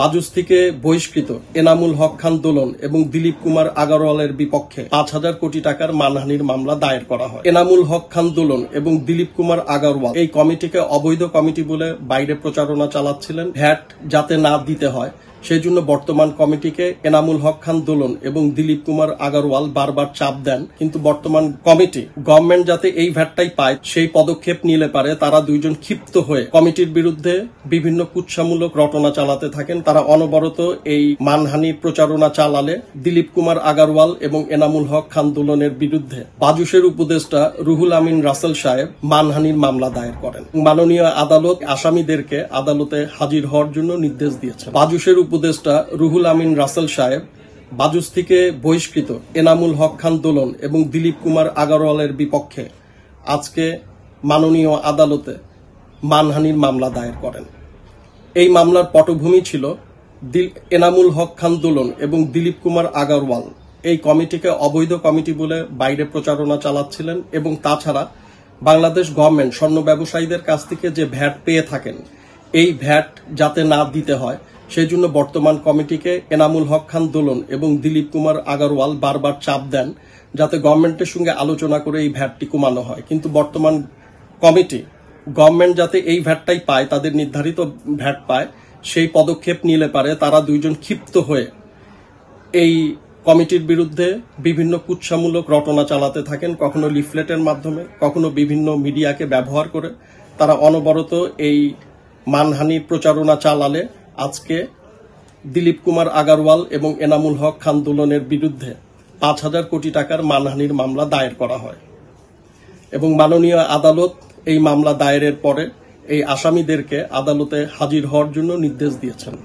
বাজুস থেকে বহিষ্কৃত এনামুল হক খান দোলন এবং দিলীপ কুমার আগরওয়ালের বিপক্ষে পাঁচ হাজার কোটি টাকার মানহানির মামলা দায়ের করা হয় এনামুল হক খান দোলন এবং দিলীপ কুমার আগারওয়াল এই কমিটিকে অবৈধ কমিটি বলে বাইরে প্রচারণা চালাচ্ছিলেন ভ্যাট যাতে না দিতে হয় সেই জন্য বর্তমান কমিটিকে এনামুল হক খান দোলন এবং দিলীপ কুমার আগরওয়াল বারবার চাপ দেন কিন্তু বর্তমান কমিটি গভর্নমেন্ট যাতে এই ভ্যাটটাই পায় সেই পদক্ষেপ নিলে পারে তারা দুইজন ক্ষিপ্ত হয়ে কমিটির বিরুদ্ধে বিভিন্ন কুৎসামূলক রটনা চালাতে থাকেন তারা অনবরত এই মানহানির প্রচারণা চালালে দিলীপ কুমার আগারওয়াল এবং এনামুল হক খান দোলনের বিরুদ্ধে বাজুসের উপদেষ্টা রুহুল আমিন রাসেল সাহেব মানহানির মামলা দায়ের করেন মাননীয় আদালত আসামিদেরকে আদালতে হাজির হওয়ার জন্য নির্দেশ দিয়েছে বাজুসের উপদেষ্টা রুহুল আমিন রাসেল সাহেব বাজুস থেকে বহিষ্কৃত এনামুল হক খান দোলন এবং দিলীপ কুমার আগরওয়ালের বিপক্ষে আজকে মাননীয় আদালতে মানহানির মামলা দায়ের করেন এই মামলার পটভূমি ছিল এনামুল হক খান দোলন এবং দিলীপ কুমার আগরওয়াল এই কমিটিকে অবৈধ কমিটি বলে বাইরে প্রচারণা চালাচ্ছিলেন এবং তাছাড়া বাংলাদেশ গভর্নমেন্ট স্বর্ণ ব্যবসায়ীদের কাছ থেকে যে ভ্যাট পেয়ে থাকেন এই ভ্যাট যাতে না দিতে হয় সেই জন্য বর্তমান কমিটিকে এনামুল হক খান দোলন এবং দিলীপ কুমার আগরওয়াল বারবার চাপ দেন যাতে গভর্নমেন্টের সঙ্গে আলোচনা করে এই ভ্যাটটি কমানো হয় কিন্তু বর্তমান কমিটি গভর্নমেন্ট যাতে এই ভ্যাটটাই পায় তাদের নির্ধারিত ভ্যাট পায় সেই পদক্ষেপ নিলে পারে তারা দুইজন ক্ষিপ্ত হয়ে এই কমিটির বিরুদ্ধে বিভিন্ন কুৎসামূলক রটনা চালাতে থাকেন কখনো লিফলেটের মাধ্যমে কখনো বিভিন্ন মিডিয়াকে ব্যবহার করে তারা অনবরত এই মানহানির প্রচারণা চালালে আজকে দিলীপ কুমার আগারওয়াল এবং এনামুল হক খান বিরুদ্ধে পাঁচ হাজার কোটি টাকার মানহানির মামলা দায়ের করা হয় এবং মাননীয় আদালত এই মামলা দায়েরের পরে এই আসামিদেরকে আদালতে হাজির হওয়ার জন্য নির্দেশ দিয়েছেন